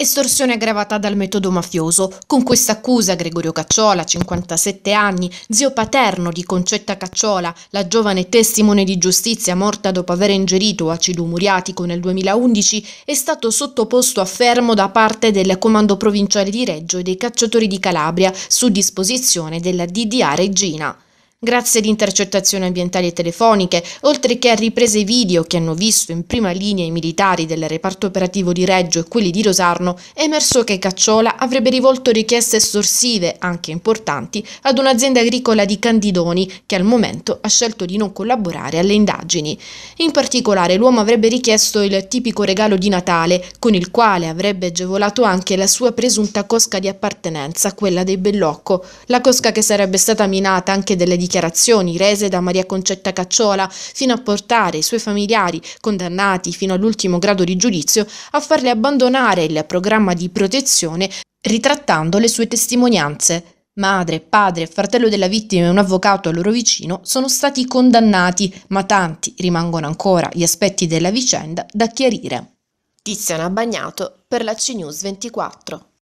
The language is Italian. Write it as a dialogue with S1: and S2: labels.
S1: Estorsione aggravata dal metodo mafioso. Con questa accusa Gregorio Cacciola, 57 anni, zio paterno di Concetta Cacciola, la giovane testimone di giustizia morta dopo aver ingerito acido muriatico nel 2011, è stato sottoposto a fermo da parte del Comando Provinciale di Reggio e dei Cacciatori di Calabria su disposizione della DDA Regina. Grazie ad intercettazioni ambientali e telefoniche, oltre che a riprese video che hanno visto in prima linea i militari del reparto operativo di Reggio e quelli di Rosarno, è emerso che Cacciola avrebbe rivolto richieste estorsive, anche importanti, ad un'azienda agricola di Candidoni che al momento ha scelto di non collaborare alle indagini. In particolare l'uomo avrebbe richiesto il tipico regalo di Natale, con il quale avrebbe agevolato anche la sua presunta cosca di appartenenza, quella dei Bellocco, la cosca che sarebbe stata minata anche delle dichiarazioni dichiarazioni rese da Maria Concetta Cacciola, fino a portare i suoi familiari, condannati fino all'ultimo grado di giudizio, a farle abbandonare il programma di protezione ritrattando le sue testimonianze. Madre, padre, fratello della vittima e un avvocato a loro vicino sono stati condannati, ma tanti rimangono ancora gli aspetti della vicenda da chiarire. Tiziana Bagnato per la CNews 24.